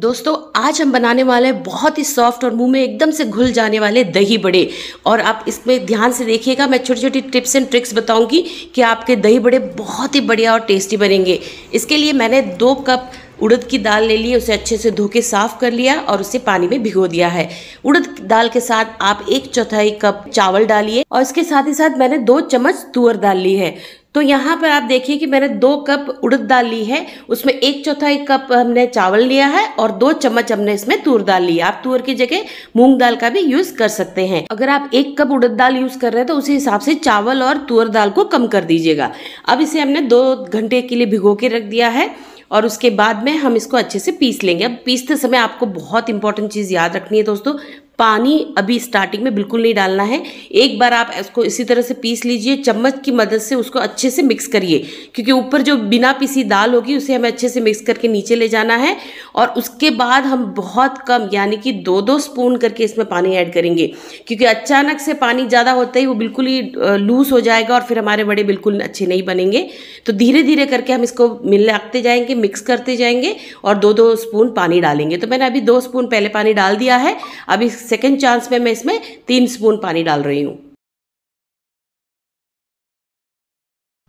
दोस्तों आज हम बनाने वाले हैं बहुत ही सॉफ्ट और मुंह में एकदम से घुल जाने वाले दही बड़े और आप इसमें ध्यान से देखिएगा मैं छोटी छोटी टिप्स एंड ट्रिक्स बताऊंगी कि आपके दही बड़े बहुत ही बढ़िया और टेस्टी बनेंगे इसके लिए मैंने दो कप उड़द की दाल ले लिए उसे अच्छे से धो के साफ़ कर लिया और उसे पानी में भिगो दिया है उड़द दाल के साथ आप एक चौथाई कप चावल डालिए और इसके साथ ही साथ मैंने दो चम्मच तुअर दाल ली है तो यहाँ पर आप देखिए कि मैंने दो कप उड़द दाल ली है उसमें एक चौथाई कप हमने चावल लिया है और दो चम्मच हमने इसमें तूर दाल ली आप तूर की जगह मूंग दाल का भी यूज कर सकते हैं अगर आप एक कप उड़द दाल यूज कर रहे हैं तो उसी हिसाब से चावल और तूर दाल को कम कर दीजिएगा अब इसे हमने दो घंटे के लिए भिगो के रख दिया है और उसके बाद में हम इसको अच्छे से पीस लेंगे अब पीसते समय आपको बहुत इंपॉर्टेंट चीज़ याद रखनी है दोस्तों पानी अभी स्टार्टिंग में बिल्कुल नहीं डालना है एक बार आप इसको इसी तरह से पीस लीजिए चम्मच की मदद से उसको अच्छे से मिक्स करिए क्योंकि ऊपर जो बिना पीसी दाल होगी उसे हमें अच्छे से मिक्स करके नीचे ले जाना है और उसके बाद हम बहुत कम यानी कि दो दो स्पून करके इसमें पानी ऐड करेंगे क्योंकि अचानक से पानी ज़्यादा होता ही वो बिल्कुल ही लूज़ हो जाएगा और फिर हमारे बड़े बिल्कुल अच्छे नहीं बनेंगे तो धीरे धीरे करके हम इसको मिलाते जाएंगे मिक्स करते जाएंगे और दो दो स्पून पानी डालेंगे तो मैंने अभी दो स्पून पहले पानी डाल दिया है अभी सेकेंड चांस में मैं इसमें तीन स्पून पानी डाल रही हूँ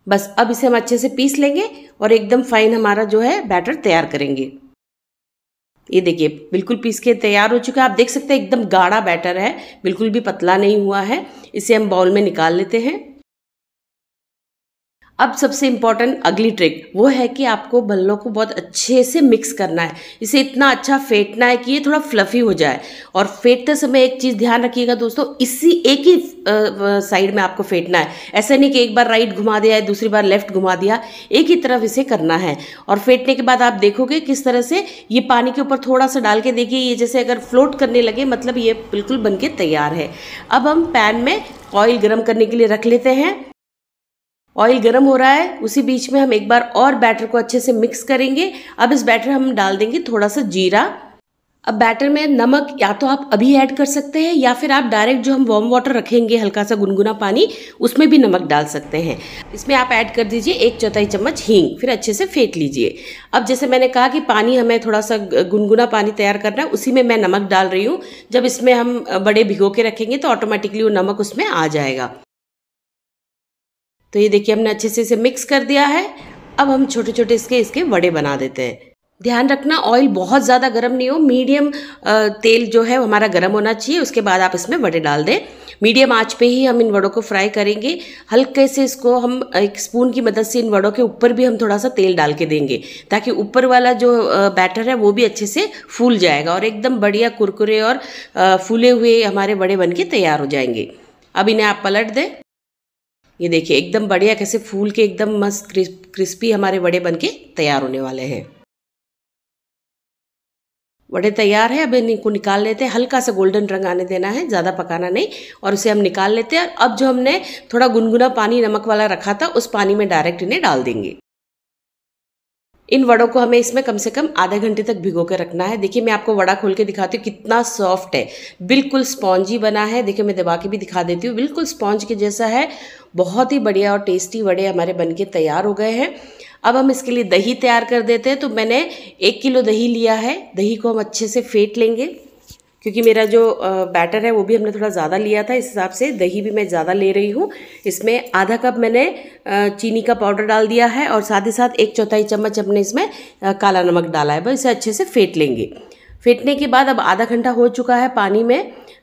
बस अब इसे हम अच्छे से पीस लेंगे और एकदम फाइन हमारा जो है बैटर तैयार करेंगे ये देखिए बिल्कुल पीस के तैयार हो चुका है आप देख सकते हैं एकदम गाढ़ा बैटर है बिल्कुल भी पतला नहीं हुआ है इसे हम बाउल में निकाल लेते हैं अब सबसे इम्पॉर्टेंट अगली ट्रिक वो है कि आपको भल्लों को बहुत अच्छे से मिक्स करना है इसे इतना अच्छा फेंटना है कि ये थोड़ा फ्लफ़ी हो जाए और फेंटते समय एक चीज़ ध्यान रखिएगा दोस्तों इसी एक ही साइड में आपको फेंटना है ऐसा नहीं कि एक बार राइट घुमा दिया है दूसरी बार लेफ्ट घुमा दिया एक ही तरफ इसे करना है और फेंटने के बाद आप देखोगे किस तरह से ये पानी के ऊपर थोड़ा सा डाल के देखिए ये जैसे अगर फ्लोट करने लगे मतलब ये बिल्कुल बन के तैयार है अब हम पैन में ऑयल गर्म करने के लिए रख लेते हैं ऑयल गर्म हो रहा है उसी बीच में हम एक बार और बैटर को अच्छे से मिक्स करेंगे अब इस बैटर हम डाल देंगे थोड़ा सा जीरा अब बैटर में नमक या तो आप अभी ऐड कर सकते हैं या फिर आप डायरेक्ट जो हम वार्म वाटर रखेंगे हल्का सा गुनगुना पानी उसमें भी नमक डाल सकते हैं इसमें आप ऐड कर दीजिए एक चौथाई चम्मच हींग फिर अच्छे से फेंट लीजिए अब जैसे मैंने कहा कि पानी हमें थोड़ा सा गुनगुना पानी तैयार करना है उसी में मैं नमक डाल रही हूँ जब इसमें हम बड़े भिगो के रखेंगे तो ऑटोमेटिकली वो नमक उसमें आ जाएगा तो ये देखिए हमने अच्छे से इसे मिक्स कर दिया है अब हम छोटे छोटे इसके इसके वड़े बना देते हैं ध्यान रखना ऑयल बहुत ज़्यादा गर्म नहीं हो मीडियम तेल जो है हमारा गर्म होना चाहिए उसके बाद आप इसमें वड़े डाल दें मीडियम आंच पे ही हम इन वड़ों को फ्राई करेंगे हल्के से इसको हम एक स्पून की मदद से इन वड़ों के ऊपर भी हम थोड़ा सा तेल डाल के देंगे ताकि ऊपर वाला जो बैटर है वो भी अच्छे से फूल जाएगा और एकदम बढ़िया कुरकुरे और फूले हुए हमारे वड़े बन के तैयार हो जाएंगे अब इन्हें आप पलट दें ये देखिए एकदम बढ़िया कैसे फूल के एकदम मस्त क्रिस्पी हमारे वड़े बनके तैयार होने वाले हैं वड़े तैयार है अब इनको निकाल लेते हैं हल्का सा गोल्डन रंग आने देना है ज़्यादा पकाना नहीं और उसे हम निकाल लेते हैं अब जो हमने थोड़ा गुनगुना पानी नमक वाला रखा था उस पानी में डायरेक्ट इन्हें डाल देंगे इन वड़ों को हमें इसमें कम से कम आधे घंटे तक भिगो के रखना है देखिए मैं आपको वड़ा खोल के दिखाती हूँ कितना सॉफ्ट है बिल्कुल स्पॉन्जी बना है देखिए मैं दबा के भी दिखा देती हूँ बिल्कुल स्पॉन्ज के जैसा है बहुत ही बढ़िया और टेस्टी वड़े हमारे बन के तैयार हो गए हैं अब हम इसके लिए दही तैयार कर देते हैं तो मैंने एक किलो दही लिया है दही को हम अच्छे से फेंट लेंगे क्योंकि मेरा जो बैटर है वो भी हमने थोड़ा ज़्यादा लिया था इस हिसाब से दही भी मैं ज़्यादा ले रही हूँ इसमें आधा कप मैंने चीनी का पाउडर डाल दिया है और साथ ही साथ एक चौथाई चम्मच हमने इसमें काला नमक डाला है बस इसे अच्छे से फेंट लेंगे फेंटने के बाद अब आधा घंटा हो चुका है पानी में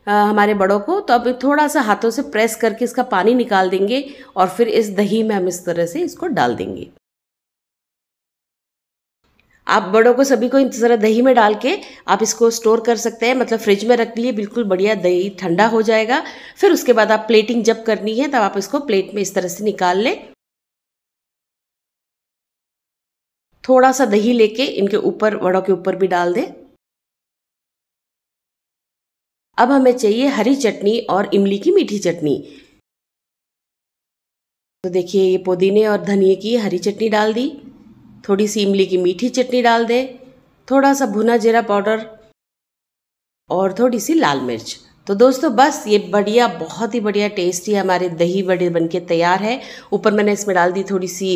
आ, हमारे बड़ों को तो अब थोड़ा सा हाथों से प्रेस करके इसका पानी निकाल देंगे और फिर इस दही में हम इस तरह से इसको डाल देंगे आप बड़ों को सभी को ज़रा दही में डाल के आप इसको स्टोर कर सकते हैं मतलब फ्रिज में रख लिए बिल्कुल बढ़िया दही ठंडा हो जाएगा फिर उसके बाद आप प्लेटिंग जब करनी है तब आप इसको प्लेट में इस तरह से निकाल लें थोड़ा सा दही लेके इनके ऊपर वड़ों के ऊपर भी डाल दें अब हमें चाहिए हरी चटनी और इमली की मीठी चटनी तो देखिए ये पुदीने और धनिए की हरी चटनी डाल दी थोड़ी सी इमली की मीठी चटनी डाल दें थोड़ा सा भुना जीरा पाउडर और थोड़ी सी लाल मिर्च तो दोस्तों बस ये बढ़िया बहुत ही बढ़िया टेस्टी हमारे दही बड़े बनके तैयार है ऊपर मैंने इसमें डाल दी थोड़ी सी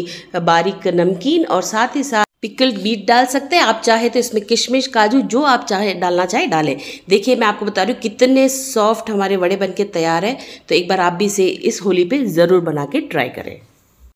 बारीक नमकीन और साथ ही साथ पिकल्ड बीट डाल सकते हैं आप चाहे तो इसमें किशमिश काजू जो आप चाहे डालना चाहे डालें देखिए मैं आपको बता रही हूँ कितने सॉफ्ट हमारे बड़े बनके तैयार है तो एक बार आप भी इसे इस होली पे ज़रूर बना के ट्राई करें